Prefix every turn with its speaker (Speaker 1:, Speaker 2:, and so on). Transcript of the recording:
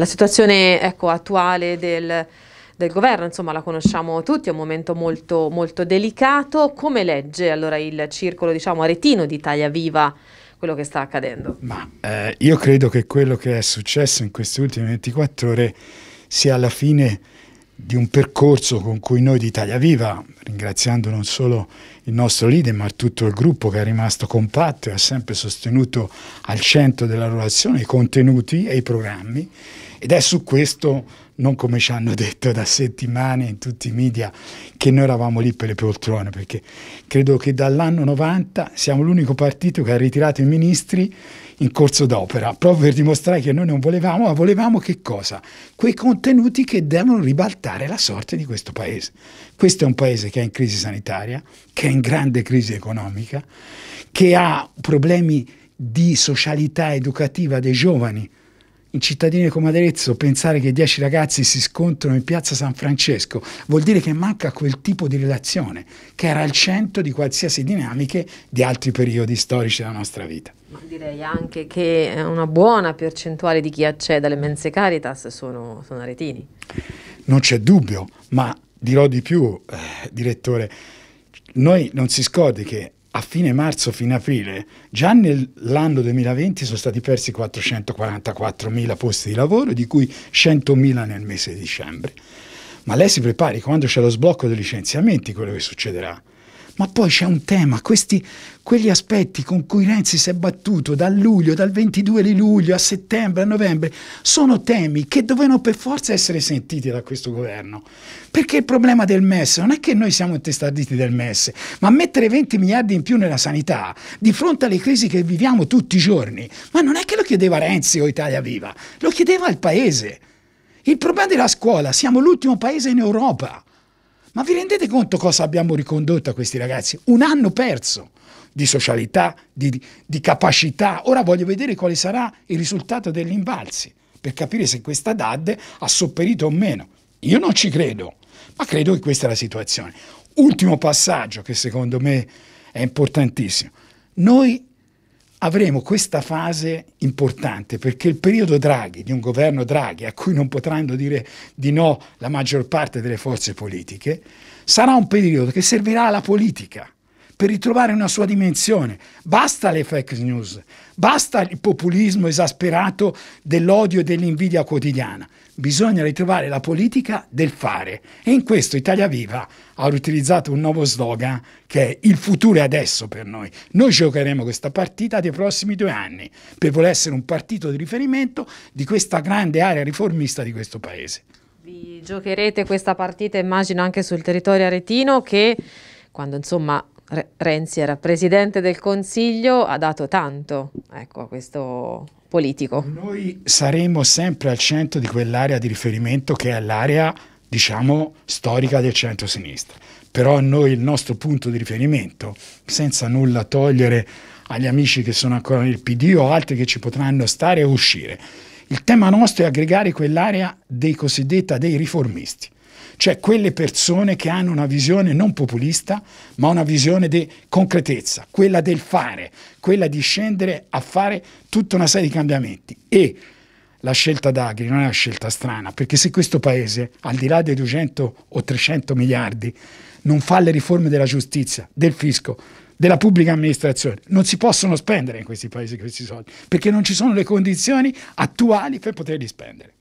Speaker 1: La situazione ecco, attuale del, del governo, insomma la conosciamo tutti, è un momento molto, molto delicato. Come legge allora il circolo diciamo, aretino di Italia Viva quello che sta accadendo? Ma
Speaker 2: eh, io credo che quello che è successo in queste ultime 24 ore sia alla fine di un percorso con cui noi di Italia Viva, ringraziando non solo il nostro leader ma tutto il gruppo che è rimasto compatto e ha sempre sostenuto al centro della relazione i contenuti e i programmi ed è su questo non come ci hanno detto da settimane in tutti i media che noi eravamo lì per le poltrone, perché credo che dall'anno 90 siamo l'unico partito che ha ritirato i ministri in corso d'opera, proprio per dimostrare che noi non volevamo, ma volevamo che cosa? Quei contenuti che devono ribaltare la sorte di questo paese. Questo è un paese che è in crisi sanitaria, che è in grande crisi economica, che ha problemi di socialità educativa dei giovani, in cittadine come Aderezzo pensare che dieci ragazzi si scontrano in piazza San Francesco vuol dire che manca quel tipo di relazione che era al centro di qualsiasi dinamiche di altri periodi storici della nostra vita.
Speaker 1: Direi anche che eh, una buona percentuale di chi accede alle mense Caritas sono, sono aretini.
Speaker 2: Non c'è dubbio, ma dirò di più, eh, direttore, noi non si scordi che a fine marzo, fine aprile, già nell'anno 2020 sono stati persi 444.000 posti di lavoro, di cui 100.000 nel mese di dicembre. Ma lei si prepari, quando c'è lo sblocco dei licenziamenti, quello che succederà. Ma poi c'è un tema, questi, quegli aspetti con cui Renzi si è battuto da luglio, dal 22 di luglio a settembre, a novembre, sono temi che dovevano per forza essere sentiti da questo governo. Perché il problema del MES non è che noi siamo intestarditi del MES, ma mettere 20 miliardi in più nella sanità, di fronte alle crisi che viviamo tutti i giorni, ma non è che lo chiedeva Renzi o Italia Viva, lo chiedeva il Paese. Il problema della scuola, siamo l'ultimo paese in Europa. Ma vi rendete conto cosa abbiamo ricondotto a questi ragazzi? Un anno perso di socialità, di, di capacità. Ora voglio vedere quale sarà il risultato degli invalsi per capire se questa DAD ha sopperito o meno. Io non ci credo, ma credo che questa è la situazione. Ultimo passaggio che secondo me è importantissimo. Noi avremo questa fase importante perché il periodo Draghi, di un governo Draghi, a cui non potranno dire di no la maggior parte delle forze politiche, sarà un periodo che servirà alla politica per ritrovare una sua dimensione. Basta le fake news, basta il populismo esasperato dell'odio e dell'invidia quotidiana. Bisogna ritrovare la politica del fare. E in questo Italia Viva ha utilizzato un nuovo slogan che è il futuro è adesso per noi. Noi giocheremo questa partita dei prossimi due anni per voler essere un partito di riferimento di questa grande area riformista di questo Paese.
Speaker 1: Vi giocherete questa partita immagino anche sul territorio aretino che quando insomma Renzi era presidente del Consiglio, ha dato tanto ecco, a questo politico. Noi
Speaker 2: saremo sempre al centro di quell'area di riferimento che è l'area, diciamo, storica del centro-sinistra. Però noi il nostro punto di riferimento, senza nulla togliere agli amici che sono ancora nel PD o altri che ci potranno stare e uscire, il tema nostro è aggregare quell'area dei cosiddetta dei riformisti cioè quelle persone che hanno una visione non populista, ma una visione di concretezza, quella del fare, quella di scendere a fare tutta una serie di cambiamenti. E la scelta d'Agri non è una scelta strana, perché se questo Paese, al di là dei 200 o 300 miliardi, non fa le riforme della giustizia, del fisco, della pubblica amministrazione, non si possono
Speaker 1: spendere in questi paesi questi soldi, perché non ci sono le condizioni attuali per poterli spendere.